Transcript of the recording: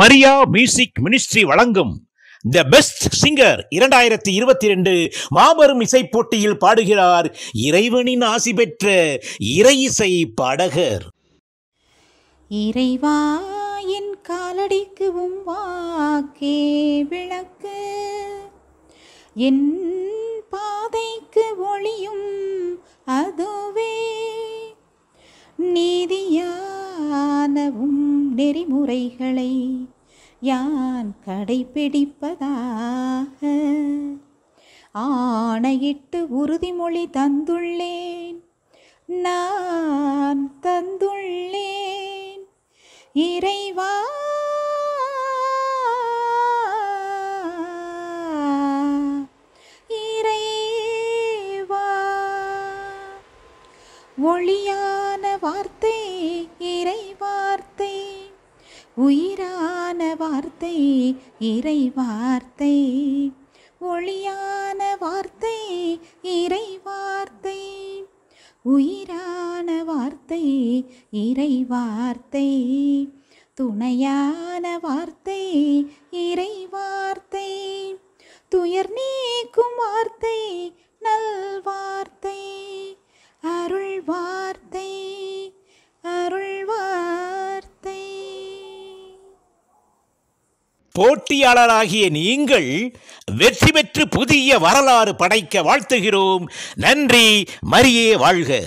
Maria music ministry வழங்கும் the best singer இரண்டாயிரத்தி இருபத்தி ரெண்டு மாபெரும் இசை போட்டியில் பாடுகிறார் இறைவனின் ஆசி பெற்ற இறை இசை பாடகர் இறைவா என் வாக்கே விளக்கு என் பாதைக்கு ஒளியும் அதுவே நீதியானவும் நெறிமுறைகளை யான் கடைபிடிப்பதாக ஆணையிட்டு உறுதிமொழி தந்துள்ளேன் நான் தந்துள்ளேன் இறைவா இறைவா ஒளியான வார்த்தை உயிரான வார்த்தை இறை வார்த்தை ஒளியான வார்த்தை இறை வார்த்தை உயிரான வார்த்தை இறை வார்த்தை துணையான வார்த்தை இறை வார்த்தை துயர் நீக்கும் வார்த்தை போட்டியாளராகிய நீங்கள் வெற்றி பெற்று புதிய வரலாறு படைக்க வாழ்த்துகிறோம் நன்றி மரியே வாழ்க